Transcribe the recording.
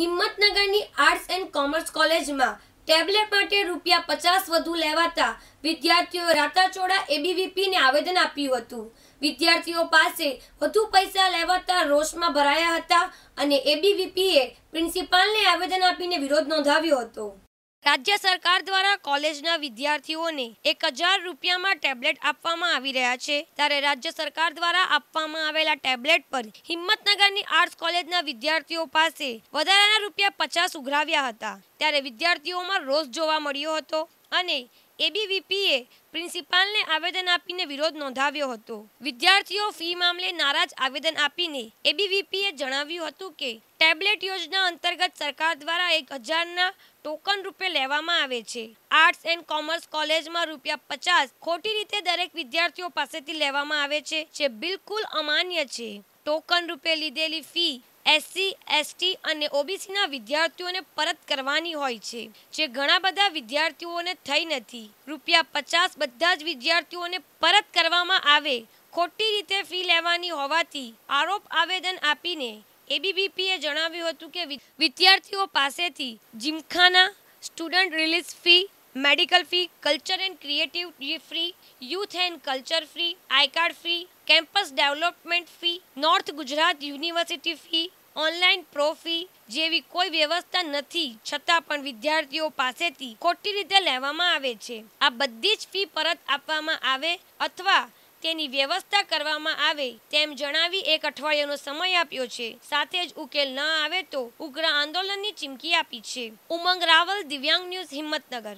હિંમતનગરની arts and commerce કોલેજમાં tablet માટે રૂપિયા પચાસ વધુ લેવાતા વિદ્યાર્થીઓએ રાતાચોડા એબીવીપીને આવેદન આપ્યું હતું વિદ્યાર્થીઓ પાસે વધુ પૈસા લેવાતા રોષમાં ભરાયા હતા અને એબીવીપીએ પ્રિન્સિપાલને આવેદન આપીને વિરોધ નોંધાવ્યો હતો રાજ્ય સરકાર દ્વારા કોલેજના વિદ્યાર્થીઓને એક હજાર રૂપિયામાં ટેબ્લેટ આપવામાં આવી રહ્યા છે ત્યારે રાજ્ય સરકાર દ્વારા આપવામાં આવેલા ટેબ્લેટ પર હિંમતનગરની આર્ટસ કોલેજના વિદ્યાર્થીઓ પાસે વધારાના રૂપિયા પચાસ ઉઘરાવ્યા હતા ત્યારે વિદ્યાર્થીઓમાં રોષ જોવા મળ્યો હતો અને એબીવીપીએ પ્રિન્સિપાલને આવેદન આપીને વિરોધ નોંધાવ્યો હતો વિદ્યાર્થીઓ ફી મામલે નારાજ આવેદન આપીને એબીવીપીએ જણાવ્યું હતું કે ટેબ્લેટ યોજના અંતર્ગત સરકાર દ્વારા એક હજારના ટોકન રૂપે લેવામાં આવે છે આર્ટ્સ એન્ડ કોમર્સ કોલેજમાં રૂપિયા પચાસ ખોટી રીતે દરેક વિદ્યાર્થીઓ પાસેથી લેવામાં આવે છે જે બિલકુલ અમાન્ય છે ટોકન રૂપે લીધેલી ફી એસસી એસટી અને ઓબીસીના વિદ્યાર્થીઓને પરત કરવાની હોય છે જે ઘણા બધા વિદ્યાર્થીઓને થઈ નથી રૂપિયા પચાસ બધા જ વિદ્યાર્થીઓને પરત કરવામાં આવે ખોટી રીતે ફી લેવાની હોવાથી આરોપ આવેદન આપીને એબીબીપીએ જણાવ્યું હતું કે વિદ્યાર્થીઓ પાસેથી gymkhana student release fee medical fee culture and creative free youth and culture free I card free campus development fee North Gujarat University fee online pro fee જેવી કોઈ વ્યવસ્થા નથી છતાં પણ વિદ્યાર્થીઓ પાસેથી ખોટી રીતે લેવામાં આવે છે આ બધી જ ફી પરત આપવામાં આવે અથવા તેની વ્યવસ્થા કરવામાં આવે તેમ જણાવી એક અઠવાડિયાનો સમય આપ્યો છે સાથે જ ઉકેલ ન આવે તો ઉગ્ર આંદોલનની ચીમકી આપી છે ઉમંગ રાવલ દિવ્યાંગ ન્યૂઝ હિંમતનગર